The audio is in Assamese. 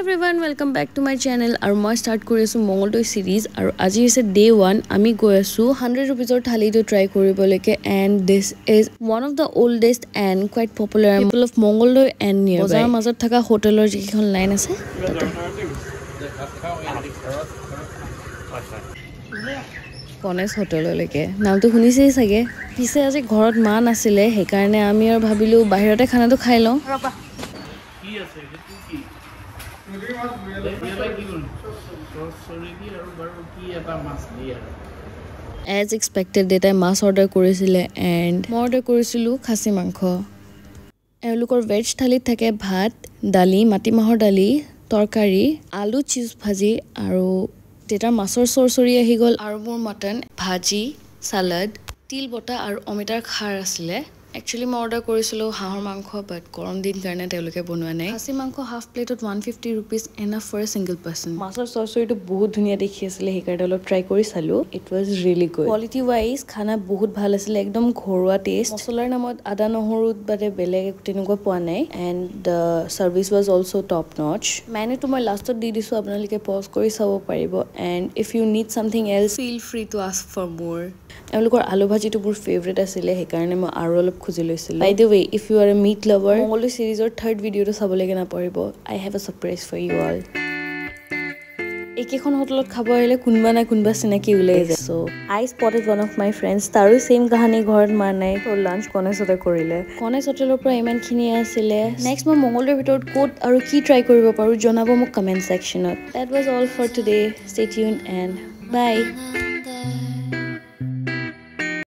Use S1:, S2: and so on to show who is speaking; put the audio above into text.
S1: everyone welcome back to my channel আৰু মই ষ্টাৰ্ট কৰি আছোঁ মংগলদৈ চিৰিজ আৰু আজি হৈছে ডে' ওৱান আমি গৈ আছোঁ হাণ্ড্ৰেড ৰুপিজৰ থালিটো ট্ৰাই কৰিবলৈকে and this is one of the oldest and quit popular ample of Mangaldai and নিয়াৰ বজাৰৰ মাজত থকা হোটেলৰ যিকেইখন লাইন আছে তাতে গণেশ হোটেললৈকে নামটো শুনিছেই চাগে পিছে আজি ঘৰত মা নাছিলে সেইকাৰণে আমি আৰু ভাবিলোঁ বাহিৰতে খানাটো খাই লওঁ এজ এক্সপেক্টেড দেউতাই মাছ অৰ্ডাৰ কৰিছিলে এণ্ড মই অৰ্ডাৰ কৰিছিলোঁ খাচী মাংস এওঁলোকৰ ভেজ থালিত থাকে ভাত দালি মাটিমাহৰ দালি তৰকাৰী আলু চিজ ভাজি আৰু দেউতাৰ মাছৰ চৰ চৰি আহি গ'ল আৰু মোৰ মটন ভাজি চালাড তিল বটা আৰু অমিতাৰ খাৰ আছিলে একচুৱেলি মই অৰ্ডাৰ কৰিছিলোঁ হাঁহৰ মাংস বাট গৰম দিন কাৰণে তেওঁলোকে বনোৱা নাই খাচী মাংস হাফ প্লেটত one fifty rupees enough for a single person মাছৰ চৰচৰিটো বহুত ধুনীয়া দেখি আছিলে সেইকাৰণে অলপ ট্ৰাই কৰি চালোঁ it was really good quality wise খানা বহুত ভাল আছিলে একদম ঘৰুৱা টেষ্ট মছলাৰ নামত আদা নহৰু বাদে বেলেগ তেনেকুৱা পোৱা নাই and service was also' top notch মেনুটো মই লাষ্টত দি দিছোঁ আপোনালোকে পজ কৰি চাব পাৰিব and if you need something else feel free to ask for মোৰ এওঁলোকৰ আলু ভাজিটো মোৰ ফেভৰেট আছিলে সেইকাৰণে মই আৰু অলপ খুজি লৈছিলোঁ by way if you are a meat lover মংগলী চিৰিজৰ থাৰ্ড ভিডিঅ'টো চাবলৈকে নাপাৰিব I have a surprise for you all একেখন হোটেলত খাব আহিলে কোনোবা নাই কোনোবা চিনাকি ওলাই যায় I spot one of my friends তাৰো চেম কাহানী ঘৰত মাৰ নাই ত' লাঞ্চ গণেশতে কৰিলে গণেশ হোটেলৰ পৰা ইমানখিনিয়ে আছিলে নেক্সট মই মংগলদৈৰ ভিতৰত ক'ত আৰু কি ট্ৰাই কৰিব পাৰোঁ জনাব মোক কমেণ্ট ছেকশ্যনত that was all for today stay ইউন এণ্ড বাই